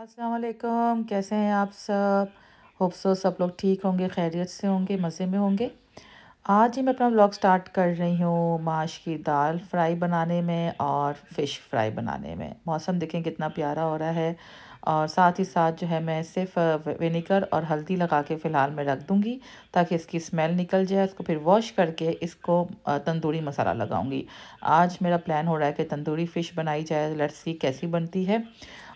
असलकम कैसे हैं आप सब होप्सो सो सब लोग ठीक होंगे खैरियत से होंगे मज़े में होंगे आज ही मैं अपना ब्लॉग स्टार्ट कर रही हूँ माश की दाल फ्राई बनाने में और फ़िश फ्राई बनाने में मौसम देखें कितना प्यारा हो रहा है और साथ ही साथ जो है मैं सिर्फ विनीगर और हल्दी लगा के फ़िलहाल मैं रख दूँगी ताकि इसकी स्मेल निकल जाए इसको फिर वॉश करके इसको तंदूरी मसाला लगाऊँगी आज मेरा प्लान हो रहा है कि तंदूरी फ़िश बनाई जाए लेट्स कैसी बनती है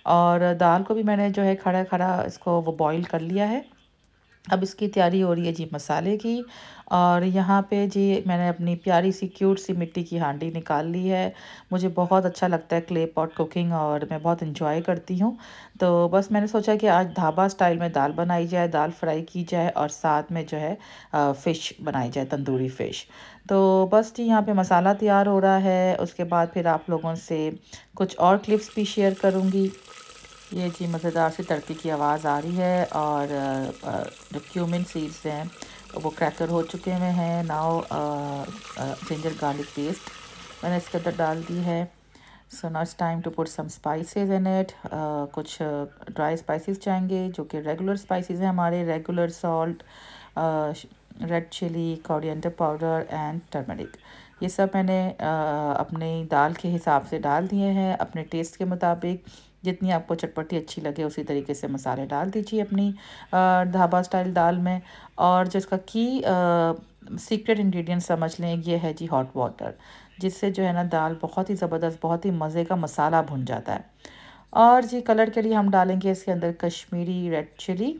और दाल को भी मैंने जो है खड़ा खड़ा इसको वो बॉईल कर लिया है अब इसकी तैयारी हो रही है जी मसाले की और यहाँ पे जी मैंने अपनी प्यारी सी क्यूट सी मिट्टी की हांडी निकाल ली है मुझे बहुत अच्छा लगता है क्ले पॉट कुकिंग और मैं बहुत इन्जॉय करती हूँ तो बस मैंने सोचा कि आज ढाबा स्टाइल में दाल बनाई जाए दाल फ्राई की जाए और साथ में जो है फ़िश बनाई जाए तंदूरी फ़िश तो बस जी यहाँ पे मसाला तैयार हो रहा है उसके बाद फिर आप लोगों से कुछ और क्लिप्स भी शेयर करूँगी ये जी मज़ेदार सी तड़के की आवाज़ आ रही है और जो क्यूमिन सीड्स हैं वो क्रैकर हो चुके हुए हैं नाव जिंजर गार्लिक पेस्ट मैंने इसके अंदर डाल दी है so now it's time to put some spices in it कुछ ड्राई स्पाइसेस चाहेंगे जो कि रेगुलर स्पाइसेस हैं हमारे regular salt red chili coriander powder and turmeric ये सब मैंने अपनी दाल के हिसाब से डाल दिए हैं अपने टेस्ट के मुताबिक जितनी आपको चटपटी अच्छी लगे उसी तरीके से मसाले डाल दीजिए अपनी ढाबा स्टाइल दाल में और जो इसका की सीक्रेट इंग्रेडिएंट समझ लें ये है जी हॉट वाटर जिससे जो है ना दाल बहुत ही ज़बरदस्त बहुत ही मज़े का मसाला भुन जाता है और जी कलर के लिए हम डालेंगे इसके अंदर कश्मीरी रेड चिली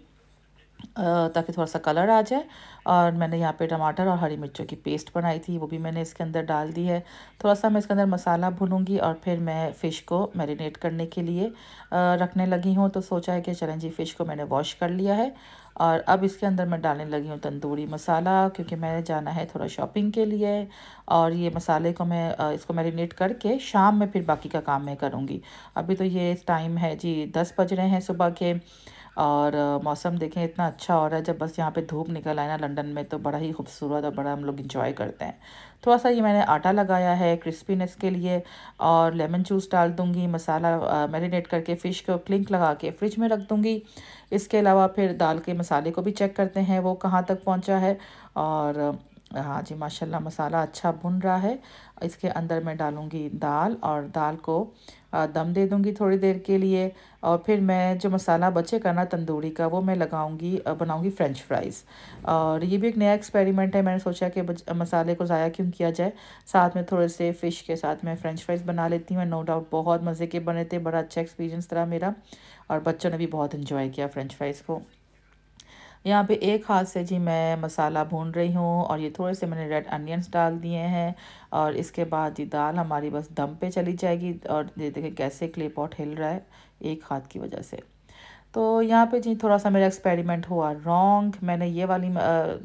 ताकि थोड़ा सा कलर आ जाए और मैंने यहाँ पे टमाटर और हरी मिर्चों की पेस्ट बनाई थी वो भी मैंने इसके अंदर डाल दी है थोड़ा सा मैं इसके अंदर मसाला भूनूंगी और फिर मैं फ़िश को मैरिनेट करने के लिए रखने लगी हूँ तो सोचा है कि चलें जी फ़िश को मैंने वॉश कर लिया है और अब इसके अंदर मैं डालने लगी हूँ तंदूरी मसाला क्योंकि मैं जाना है थोड़ा शॉपिंग के लिए और ये मसाले को मैं इसको मैरिनेट करके शाम में फिर बाकी का काम मैं करूँगी अभी तो ये टाइम है जी दस बज रहे हैं सुबह के और मौसम देखें इतना अच्छा हो रहा है जब बस यहाँ पे धूप निकल आए ना लंदन में तो बड़ा ही खूबसूरत और बड़ा हम लोग इंजॉय करते हैं थोड़ा सा ये मैंने आटा लगाया है क्रिस्पीनेस के लिए और लेमन जूस डाल दूँगी मसाला मैरिनेट करके फ़िश को क्लिंक लगा के फ्रिज में रख दूँगी इसके अलावा फिर दाल के मसाले को भी चेक करते हैं वो कहाँ तक पहुँचा है और हाँ जी माशाल्लाह मसाला अच्छा भुन रहा है इसके अंदर मैं डालूँगी दाल और दाल को दम दे दूँगी थोड़ी देर के लिए और फिर मैं जो मसाला बचे ना तंदूरी का वो मैं लगाऊंगी बनाऊंगी फ्रेंच फ्राइज़ और ये भी एक नया एक्सपेरिमेंट है मैंने सोचा कि मसाले को ज़ाया क्यों किया जाए साथ में थोड़े से फ़िश के साथ मैं फ़्रेंच फ्राइज़ बना लेती हूँ नो डाउट बहुत मज़े के बने थे बड़ा अच्छा एक्सपीरियंस रहा मेरा और बच्चों ने भी बहुत इन्जॉय किया फ़्रेंच फ्राइज़ को यहाँ पे एक हाथ से जी मैं मसाला भून रही हूँ और ये थोड़े से मैंने रेड अनियंस डाल दिए हैं और इसके बाद जी दाल हमारी बस दम पे चली जाएगी और ये देखें कैसे क्ले पॉट हिल रहा है एक हाथ की वजह से तो यहाँ पे जी थोड़ा सा मेरा एक्सपेरिमेंट हुआ रॉन्ग मैंने ये वाली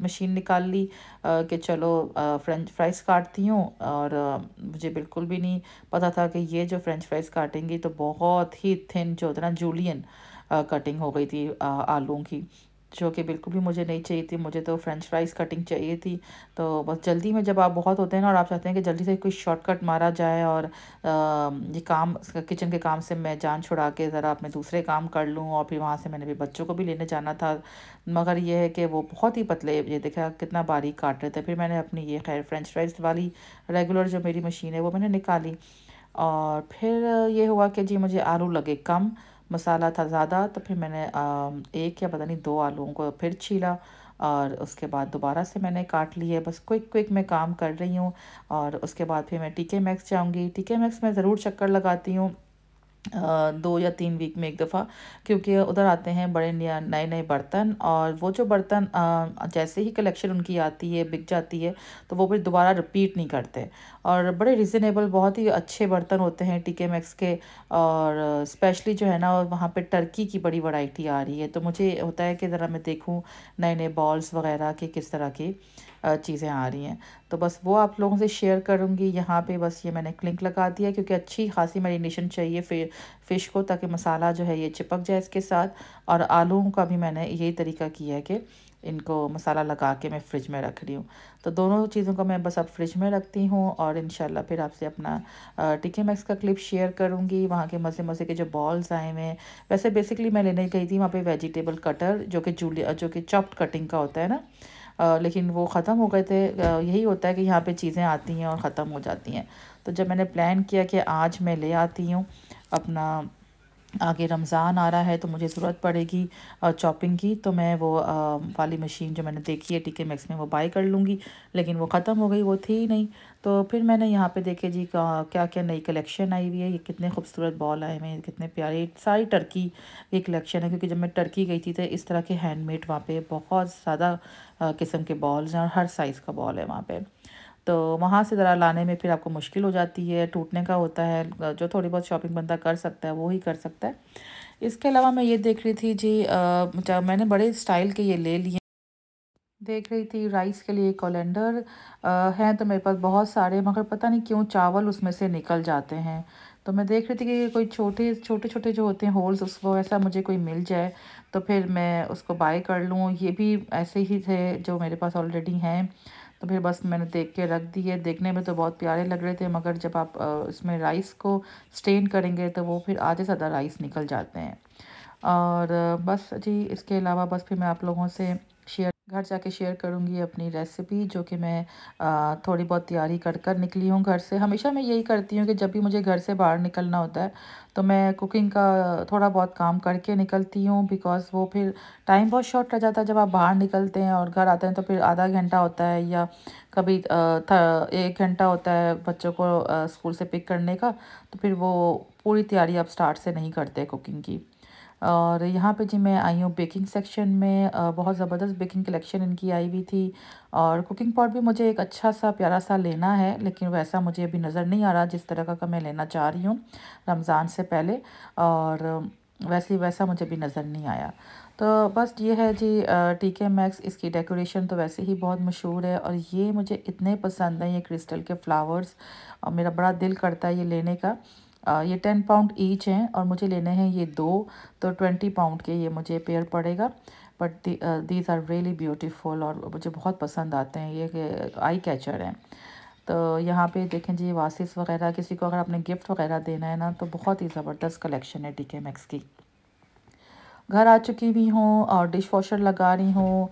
मशीन निकाल ली कि चलो फ्रेंच फ्राइज़ काटती हूँ और मुझे बिल्कुल भी नहीं पता था कि ये जो फ्रेंच फ्राइज़ काटेंगी तो बहुत ही थिन जो होता ना जूलियन कटिंग हो गई थी आलू की जो कि बिल्कुल भी मुझे नहीं चाहिए थी मुझे तो फ्रेंच फ्राइज़ कटिंग चाहिए थी तो बस जल्दी में जब आप बहुत होते हैं ना और आप चाहते हैं कि जल्दी से कोई शॉर्टकट मारा जाए और आ, ये काम किचन के काम से मैं जान छुड़ा के ज़रा अपने दूसरे काम कर लूँ और फिर वहाँ से मैंने भी बच्चों को भी लेने जाना था मगर यह है कि वो बहुत ही पतले ये देखा कितना बारीक काट रहे थे फिर मैंने अपनी ये खैर फ्रेंच फ्राइज़ वाली रेगुलर जो मेरी मशीन है वो मैंने निकाली और फिर ये हुआ कि जी मुझे आलू लगे कम मसाला था ज़्यादा तो फिर मैंने एक या पता नहीं दो आलूओं को फिर छीला और उसके बाद दोबारा से मैंने काट लिए बस क्विक क्विक मैं काम कर रही हूँ और उसके बाद फिर मैं टीके मैक्स जाऊँगी टीके मैक्स मैं ज़रूर चक्कर लगाती हूँ दो या तीन वीक में एक दफ़ा क्योंकि उधर आते हैं बड़े नए नए बर्तन और वो जो बर्तन जैसे ही कलेक्शन उनकी आती है बिक जाती है तो वो फिर दोबारा रिपीट नहीं करते और बड़े रिजनेबल बहुत ही अच्छे बर्तन होते हैं टीके मैक्स के और स्पेशली जो है ना वहाँ पे टर्की की बड़ी वराइटी आ रही है तो मुझे होता है कि ज़रा मैं देखूँ नए नए बॉल्स वगैरह के किस तरह की चीज़ें आ रही हैं तो बस वो आप लोगों से शेयर करूँगी यहाँ पे बस ये मैंने क्लिंक लगा दिया क्योंकि अच्छी खासी मैरिनेशन चाहिए फिर फ़िश को ताकि मसाला जो है ये चिपक जाए इसके साथ और आलूओं का भी मैंने यही तरीका किया है कि इनको मसाला लगा के मैं फ्रिज में रख रही हूँ तो दोनों चीज़ों को मैं बस अब फ्रिज में रखती हूँ और इन फिर आपसे अपना टिके मैक्स का क्लिप शेयर करूँगी वहाँ के मज़े मज़े के जो बॉल्स आए हुए हैं वैसे बेसिकली मैं लेने गई थी वहाँ पे वेजिटेबल कटर जो कि जूलिया जो कि चॉप्ड कटिंग का होता है ना लेकिन वो ख़त्म हो गए थे यही होता है कि यहाँ पे चीज़ें आती हैं और ख़त्म हो जाती हैं तो जब मैंने प्लान किया कि आज मैं ले आती हूँ अपना आगे रमज़ान आ रहा है तो मुझे ज़रूरत पड़ेगी चॉपिंग की तो मैं वो वाली मशीन जो मैंने देखी है टीके मैक्स में वो बाई कर लूँगी लेकिन वो ख़त्म हो गई वो थी ही नहीं तो फिर मैंने यहाँ पे देखे जी क्या क्या नई कलेक्शन आई हुई है ये कितने खूबसूरत बॉल आए हुए कितने प्यारे सारी टर्की ये कलेक्शन है क्योंकि जब मैं टर्की गई थी तो इस तरह के हैंडमेड वहाँ पर बहुत ज़्यादा किस्म के बॉल्स हैं और हर साइज़ का बॉल है वहाँ पर तो वहाँ से ज़रा लाने में फिर आपको मुश्किल हो जाती है टूटने का होता है जो थोड़ी बहुत शॉपिंग बंदा कर सकता है वो ही कर सकता है इसके अलावा मैं ये देख रही थी जी आ, मैंने बड़े स्टाइल के ये ले लिए देख रही थी राइस के लिए कोलेंडर हैं तो मेरे पास बहुत सारे मगर पता नहीं क्यों चावल उसमें से निकल जाते हैं तो मैं देख रही थी कि कोई छोटे छोटे छोटे जो होते हैं होल्स उसको ऐसा मुझे कोई मिल जाए तो फिर मैं उसको बाय कर लूँ ये भी ऐसे ही थे जो मेरे पास ऑलरेडी हैं तो फिर बस मैंने देख के रख दिए देखने में तो बहुत प्यारे लग रहे थे मगर जब आप इसमें राइस को स्टेन करेंगे तो वो फिर आधे आधा राइस निकल जाते हैं और बस जी इसके अलावा बस फिर मैं आप लोगों से घर जाके शेयर करूँगी अपनी रेसिपी जो कि मैं थोड़ी बहुत तैयारी कर कर निकली हूँ घर से हमेशा मैं यही करती हूँ कि जब भी मुझे घर से बाहर निकलना होता है तो मैं कुकिंग का थोड़ा बहुत काम करके निकलती हूँ बिकॉज़ वो फिर टाइम बहुत शॉर्ट रह जाता है जब आप बाहर निकलते हैं और घर आते हैं तो फिर आधा घंटा होता है या कभी एक घंटा होता है बच्चों को स्कूल से पिक करने का तो फिर वो पूरी तैयारी आप स्टार्ट से नहीं करते कुकिंग की और यहाँ पे जी मैं आई हूँ बेकिंग सेक्शन में बहुत ज़बरदस्त बेकिंग कलेक्शन इनकी आई हुई थी और कुकिंग पॉट भी मुझे एक अच्छा सा प्यारा सा लेना है लेकिन वैसा मुझे अभी नज़र नहीं आ रहा जिस तरह का मैं लेना चाह रही हूँ रमज़ान से पहले और वैसे वैसा मुझे भी नज़र नहीं आया तो बस ये है जी टी के मैक्स इसकी डेकोरेशन तो वैसे ही बहुत मशहूर है और ये मुझे इतने पसंद हैं ये क्रिस्टल के फ्लावर्स और मेरा बड़ा दिल करता है ये लेने का ये टेन पाउंड ईच हैं और मुझे लेने हैं ये दो तो ट्वेंटी पाउंड के ये मुझे पेयर पड़ेगा but these are really beautiful और मुझे बहुत पसंद आते हैं ये आई कैचर हैं तो यहाँ पे देखें जी वासिस वगैरह किसी को अगर आपने गिफ्ट वगैरह देना है ना तो बहुत ही ज़बरदस्त कलेक्शन है डी के मैक्स की घर आ चुकी हुई हूँ और डिश वॉशर लगा रही हूँ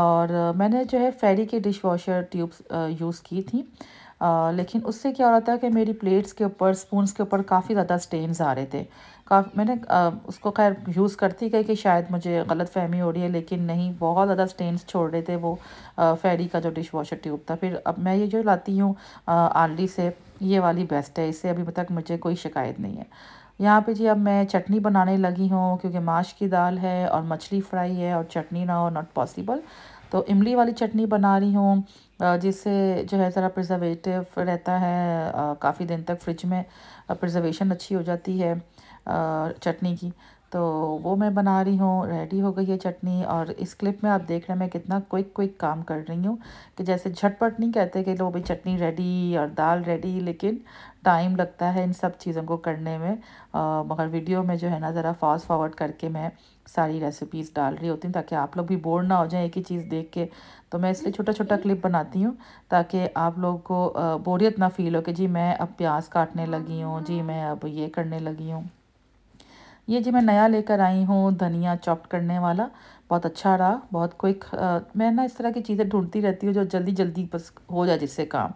और मैंने जो है फेरी के डिश वॉशर ट्यूब्स यूज़ की थी आ, लेकिन उससे क्या हो रहा था कि मेरी प्लेट्स के ऊपर स्पूनस के ऊपर काफ़ी ज़्यादा स्टेन्स आ रहे थे काफ़ी मैंने आ, उसको खैर यूज़ करती गई कि शायद मुझे गलत फहमी हो रही है लेकिन नहीं बहुत ज़्यादा स्टेन्स छोड़ रहे थे वो फैरी का जो डिश वॉशर ट्यूब था फिर अब मैं ये जो लाती हूँ आली से ये वाली बेस्ट है इससे अभी तक मुझे कोई शिकायत नहीं है यहाँ पे जी अब मैं चटनी बनाने लगी हूँ क्योंकि माश की दाल है और मछली फ्राई है और चटनी ना हो नॉट पॉसिबल तो इमली वाली चटनी बना रही हूँ जिससे जो है ज़रा प्रिजर्वेटिव रहता है काफ़ी दिन तक फ्रिज में प्रिजर्वेशन अच्छी हो जाती है चटनी की तो वो मैं बना रही हूँ रेडी हो गई है चटनी और इस क्लिप में आप देख रहे हैं मैं कितना क्विक क्विक काम कर रही हूँ कि जैसे झटपट नहीं कहते कि लोग भाई चटनी रेडी और दाल रेडी लेकिन टाइम लगता है इन सब चीज़ों को करने में मगर वीडियो में जो है ना ज़रा फास्ट फॉरवर्ड करके मैं सारी रेसिपीज़ डाल रही होती हूँ ताकि आप लोग भी बोर ना हो जाए एक ही चीज़ देख के तो मैं इसलिए छोटा छोटा क्लिप बनाती हूँ ताकि आप लोग को बोरियत ना फील हो कि जी मैं अब प्याज काटने लगी हूँ जी मैं अब ये करने लगी हूँ ये जी मैं नया लेकर आई हूँ धनिया चॉप करने वाला बहुत अच्छा रहा बहुत क्विक मैं ना इस तरह की चीज़ें ढूंढती रहती हूँ जो जल्दी जल्दी बस हो जाए जिससे काम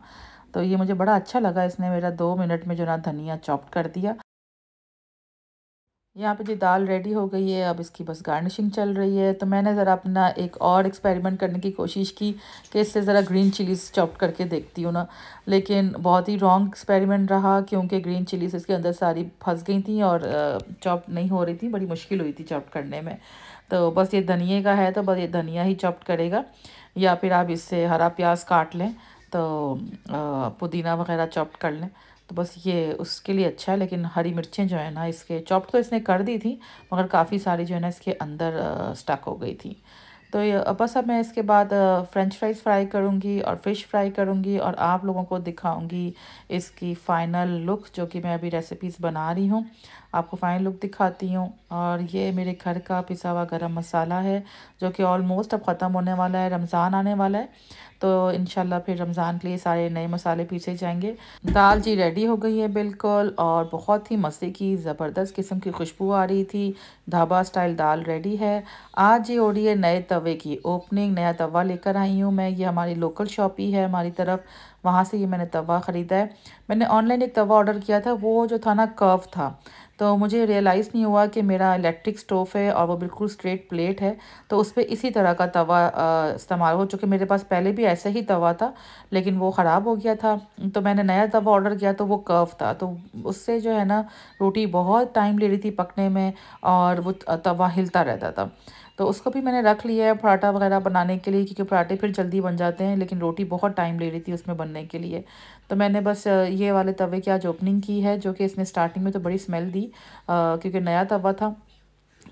तो ये मुझे बड़ा अच्छा लगा इसने मेरा दो मिनट में जो ना धनिया चॉप कर दिया यहाँ पे जी दाल रेडी हो गई है अब इसकी बस गार्निशिंग चल रही है तो मैंने ज़रा अपना एक और एक्सपेरिमेंट करने की कोशिश की कि इससे ज़रा ग्रीन चिलीज़ चॉप करके देखती हूँ ना लेकिन बहुत ही रॉन्ग एक्सपेरिमेंट रहा क्योंकि ग्रीन चिलीज़ इसके अंदर सारी फंस गई थी और चॉप नहीं हो रही थी बड़ी मुश्किल हुई थी चॉप करने में तो बस ये धनिए का है तो बस ये धनिया ही चॉप करेगा या फिर आप इससे हरा प्याज काट लें तो पुदीना वगैरह चॉप कर लें तो बस ये उसके लिए अच्छा है लेकिन हरी मिर्चें जो है ना इसके चॉप तो इसने कर दी थी मगर काफ़ी सारी जो है ना इसके अंदर स्टक हो गई थी तो ये बस अब मैं इसके बाद फ्रेंच फ्राइज़ फ्राई करूँगी और फ़िश फ्राई करूँगी और आप लोगों को दिखाऊँगी इसकी फ़ाइनल लुक जो कि मैं अभी रेसिपीज़ बना रही हूँ आपको फाइन लुक दिखाती हूँ और ये मेरे घर का पिसा हुआ गरम मसाला है जो कि ऑलमोस्ट अब ख़त्म होने वाला है रमज़ान आने वाला है तो इन फिर रमज़ान के लिए सारे नए मसाले पीसे जाएंगे दाल जी रेडी हो गई है बिल्कुल और बहुत ही मज़े की ज़बरदस्त किस्म की खुशबू आ रही थी ढाबा स्टाइल दाल रेडी है आज ये हो रही है नए तवे की ओपनिंग नया तवा लेकर आई हूँ मैं ये हमारी लोकल शॉप ही है हमारी तरफ वहाँ से ये मैंने तवा ख़रीदा है मैंने ऑनलाइन एक तवा ऑर्डर किया था वो जो था ना कर्व था तो मुझे रियलाइज़ नहीं हुआ कि मेरा इलेक्ट्रिक स्टोव है और वो बिल्कुल स्ट्रेट प्लेट है तो उस पर इसी तरह का तवा इस्तेमाल हो चूँकि मेरे पास पहले भी ऐसा ही तवा था लेकिन वो ख़राब हो गया था तो मैंने नया तवा ऑर्डर किया तो वो कर्व था तो उससे जो है ना रोटी बहुत टाइम ले रही थी पकने में और वो तवा हिलता रहता था तो उसको भी मैंने रख लिया है पराठा वगैरह बनाने के लिए क्योंकि पराठे फिर जल्दी बन जाते हैं लेकिन रोटी बहुत टाइम ले रही थी उसमें बनने के लिए तो मैंने बस ये वाले तवे की आज ओपनिंग की है जो कि इसने स्टार्टिंग में तो बड़ी स्मेल दी क्योंकि नया तवा था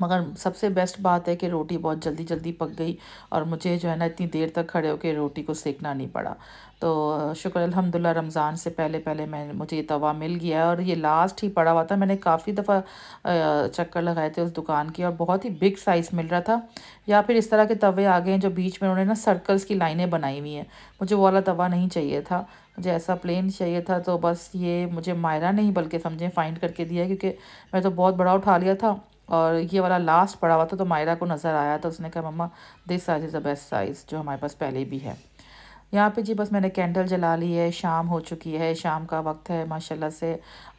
मगर सबसे बेस्ट बात है कि रोटी बहुत जल्दी जल्दी पक गई और मुझे जो है ना इतनी देर तक खड़े होकर रोटी को सेकना नहीं पड़ा तो शुक्र अल्हम्दुलिल्लाह रमज़ान से पहले पहले मैं मुझे ये तवा मिल गया और ये लास्ट ही पड़ा हुआ था मैंने काफ़ी दफ़ा चक्कर लगाए थे उस दुकान की और बहुत ही बिग साइज़ मिल रहा था या फिर इस तरह के तवे आ गए हैं जो बीच में उन्होंने ना सर्कल्स की लाइनें बनाई हुई हैं मुझे वो वाला तवा नहीं चाहिए था मुझे ऐसा प्लेन चाहिए था तो बस ये मुझे मायरा नहीं बल्कि समझें फ़ाइंड करके दिया क्योंकि मैं तो बहुत बड़ा उठा लिया था और ये वाला लास्ट पड़ा हुआ था तो मायरा को नज़र आया तो उसने कहा mama this size is the best size जो हमारे पास पहले भी है यहाँ पे जी बस मैंने कैंडल जला ली है शाम हो चुकी है शाम का वक्त है माशाल्लाह से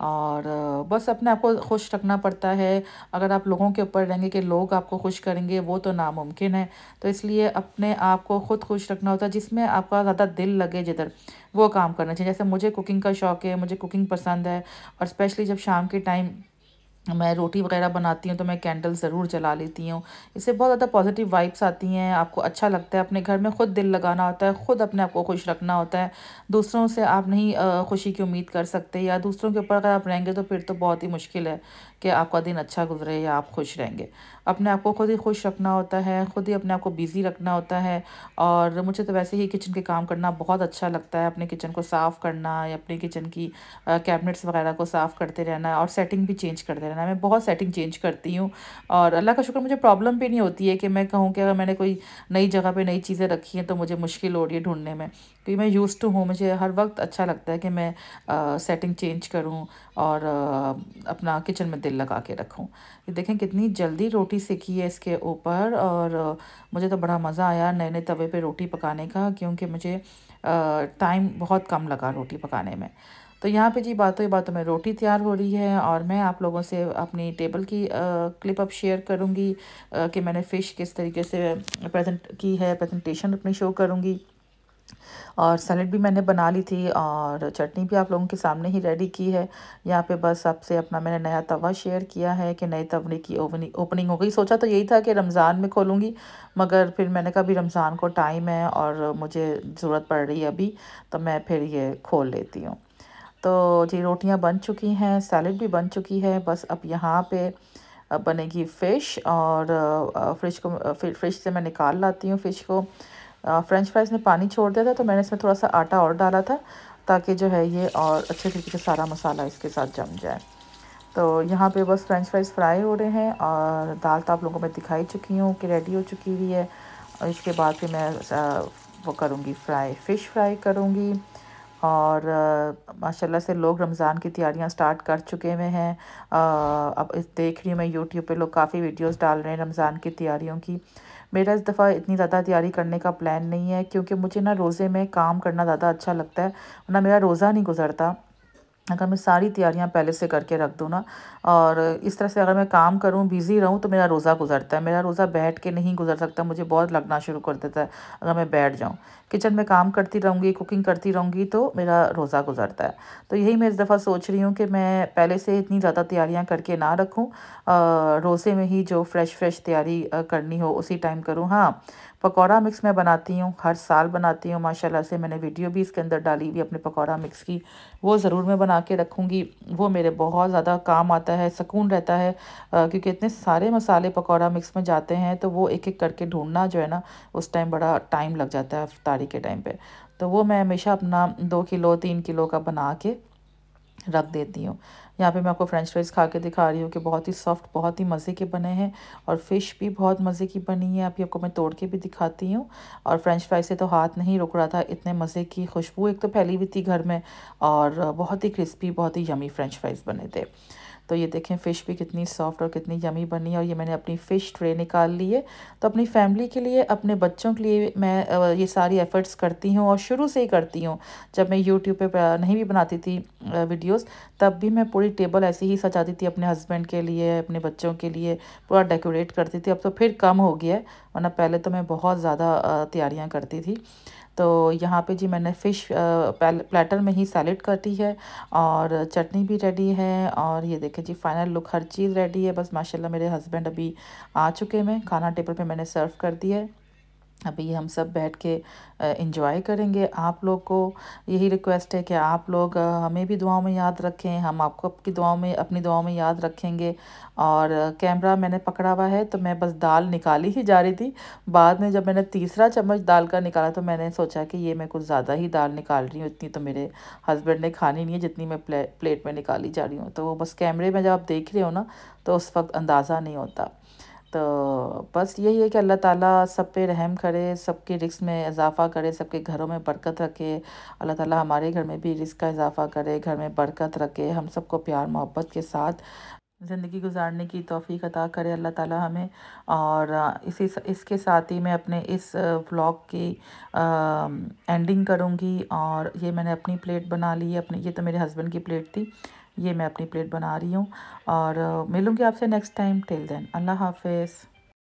और बस अपने आप को खुश रखना पड़ता है अगर आप लोगों के ऊपर रहेंगे कि लोग आपको खुश करेंगे वो तो नामुमकिन है तो इसलिए अपने आप को ख़ुद खुश रखना होता है जिसमें आपका ज़्यादा दिल लगे जिधर वो काम करना चाहिए जैसे मुझे कुकिंग का शौक़ है मुझे कुकिंग पसंद है और स्पेशली जब शाम के टाइम मैं रोटी वगैरह बनाती हूँ तो मैं कैंडल ज़रूर जला लेती हूँ इससे बहुत ज़्यादा पॉजिटिव वाइब्स आती हैं आपको अच्छा लगता है अपने घर में खुद दिल लगाना होता है ख़ुद अपने आप को खुश रखना होता है दूसरों से आप नहीं खुशी की उम्मीद कर सकते या दूसरों के ऊपर अगर आप रहेंगे तो फिर तो बहुत ही मुश्किल है कि आपका दिन अच्छा गुजरे या आप खुश रहेंगे अपने आप को खुद ही खुश रखना होता है ख़ुद ही अपने आप को बिज़ी रखना होता है और मुझे तो वैसे ही किचन के काम करना बहुत अच्छा लगता है अपने किचन को साफ़ करना या अपने किचन की कैबिनेट्स वगैरह को साफ़ करते रहना और सेटिंग भी चेंज करते रहना मैं बहुत सेटिंग चेंज करती हूँ और अल्लाह का शुक्र मुझे प्रॉब्लम भी नहीं होती है कि मैं कहूँ कि अगर मैंने कोई नई जगह पर नई चीज़ें रखी हैं तो मुझे मुश्किल हो रही है ढूंढने में क्योंकि मैं यूज़ टू हूँ मुझे हर वक्त अच्छा लगता है कि मैं आ, सेटिंग चेंज करूँ और आ, अपना किचन में दिल लगा के रखूँ ये देखें कितनी जल्दी रोटी सीखी है इसके ऊपर और आ, मुझे तो बड़ा मज़ा आया नए नए तवे पे रोटी पकाने का क्योंकि मुझे टाइम बहुत कम लगा रोटी पकाने में तो यहाँ पे जी बातों बातों में रोटी तैयार हो रही है और मैं आप लोगों से अपनी टेबल की क्लिप अप शेयर करूँगी कि मैंने फ़िश किस तरीके से प्रेजेंट की है प्रेजेंटेशन अपनी शो करूँगी और सैलड भी मैंने बना ली थी और चटनी भी आप लोगों के सामने ही रेडी की है यहाँ पे बस आपसे अपना मैंने नया तवा शेयर किया है कि नए तवे की ओपनिंग हो गई सोचा तो यही था कि रमज़ान में खोलूँगी मगर फिर मैंने कहा भी रमज़ान को टाइम है और मुझे ज़रूरत पड़ रही है अभी तो मैं फिर ये खोल लेती हूँ तो जी रोटियाँ बन चुकी हैं सैलड भी बन चुकी है बस अब यहाँ पर बनेगी फ़िश और फ्रिज को फ्रिज से मैं निकाल लाती हूँ फ़िश को फ्रेंच फ्राइज़ ने पानी छोड़ दिया था तो मैंने इसमें थोड़ा सा आटा और डाला था ताकि जो है ये और अच्छे तरीके से सारा मसाला इसके साथ जम जाए तो यहाँ पे बस फ्रेंच फ्राइज़ फ्राई हो रहे हैं और दाल तो आप लोगों को मैं दिखाई चुकी हूँ कि रेडी हो चुकी हुई है और इसके बाद फिर मैं वो करूँगी फ्राई फ़िश फ्राई करूँगी और माशाल्लाह से लोग रमज़ान की तैयारियाँ स्टार्ट कर चुके हुए हैं अब देख रही हूँ मैं यूट्यूब पे लोग काफ़ी वीडियोस डाल रहे हैं रमज़ान की तैयारियों की मेरा इस दफ़ा इतनी ज़्यादा तैयारी करने का प्लान नहीं है क्योंकि मुझे ना रोज़े में काम करना ज़्यादा अच्छा लगता है वरना मेरा रोज़ा नहीं गुजरता अगर मैं सारी तैयारियां पहले से करके रख दूँ ना और इस तरह से अगर मैं काम करूं बिज़ी रहूं तो मेरा रोज़ा गुजरता है मेरा रोज़ा बैठ के नहीं गुजर सकता मुझे बहुत लगना शुरू कर देता है अगर मैं बैठ जाऊं किचन में काम करती रहूंगी कुकिंग करती रहूंगी तो मेरा रोज़ा गुजरता है तो यही मैं इस दफ़ा सोच रही हूँ कि मैं पहले से इतनी ज़्यादा तैयारियाँ करके ना रखूँ रोज़े में ही जो फ्रेश फ्रेश तैयारी करनी हो उसी टाइम करूँ हाँ पकौड़ा मिक्स मैं बनाती हूँ हर साल बनाती हूँ माशाल्लाह से मैंने वीडियो भी इसके अंदर डाली हुई अपने पकौड़ा मिक्स की वो ज़रूर मैं बना के रखूँगी वो मेरे बहुत ज़्यादा काम आता है सुकून रहता है आ, क्योंकि इतने सारे मसाले पकौड़ा मिक्स में जाते हैं तो वो एक एक करके ढूंढना जो है ना उस टाइम बड़ा टाइम लग जाता है अफ्तारी के टाइम पर तो वो मैं हमेशा अपना दो किलो तीन किलो का बना के रख देती हूँ यहाँ पे मैं आपको फ्रेंच फ्राइज़ खा के दिखा रही हूँ कि बहुत ही सॉफ्ट बहुत ही मज़े के बने हैं और फ़िश भी बहुत मज़े की बनी है अभी आपको मैं तोड़ के भी दिखाती हूँ और फ्रेंच फ्राइज से तो हाथ नहीं रुक रहा था इतने मज़े की खुशबू एक तो फैली हुई थी घर में और बहुत ही क्रिस्पी बहुत ही यमी फ्रेंच फ्राइज़ बने थे तो ये देखें फ़िश भी कितनी सॉफ्ट और कितनी यमी बनी है और ये मैंने अपनी फ़िश ट्रे निकाल ली है तो अपनी फैमिली के लिए अपने बच्चों के लिए मैं ये सारी एफ़र्ट्स करती हूँ और शुरू से ही करती हूँ जब मैं यूट्यूब पर नहीं भी बनाती थी वीडियोज़ तब भी मैं पूरी टेबल ऐसी ही सजाती थी अपने हस्बैंड के लिए अपने बच्चों के लिए पूरा डेकोरेट करती थी अब तो फिर कम हो गया है वरना पहले तो मैं बहुत ज़्यादा तैयारियाँ करती थी तो यहाँ पे जी मैंने फ़िश प्लेटर में ही सैलड कर दी है और चटनी भी रेडी है और ये देखें जी फाइनल लुक हर चीज़ रेडी है बस माशाल्लाह मेरे हस्बैंड अभी आ चुके हैं खाना टेबल पे मैंने सर्व कर दी है अभी हम सब बैठ के इंजॉय करेंगे आप लोग को यही रिक्वेस्ट है कि आप लोग हमें भी दुआओं में याद रखें हम आपको आपकी दुआओं में अपनी दुआओं में याद रखेंगे और कैमरा मैंने पकड़ा हुआ है तो मैं बस दाल निकाली ही जा रही थी बाद में जब मैंने तीसरा चम्मच दाल का निकाला तो मैंने सोचा कि ये मैं कुछ ज़्यादा ही दाल निकाल रही हूँ इतनी तो मेरे हस्बैंड ने खानी नहीं है जितनी मैं प्ले, प्लेट में निकाली जा रही हूँ तो बस कैमरे में जब आप देख रहे हो ना तो उस वक्त अंदाज़ा नहीं होता तो बस यही है कि अल्लाह ताला सब पे रहम करे सबके रिक्स में इजाफ़ा करे सबके घरों में बरकत रखे अल्लाह ताला हमारे घर में भी रिस्क का इजाफ़ा करे घर में बरकत रखे हम सबको प्यार मोहब्बत के साथ ज़िंदगी गुजारने की तोफ़ी अता करे अल्लाह ताला हमें और इसी इसके साथ ही मैं अपने इस व्लॉग की एंडिंग करूँगी और ये मैंने अपनी प्लेट बना ली है ये तो मेरे हस्बैंड की प्लेट थी ये मैं अपनी प्लेट बना रही हूँ और मिलूँगी आपसे नेक्स्ट टाइम टिल देन अल्लाह हाफिज़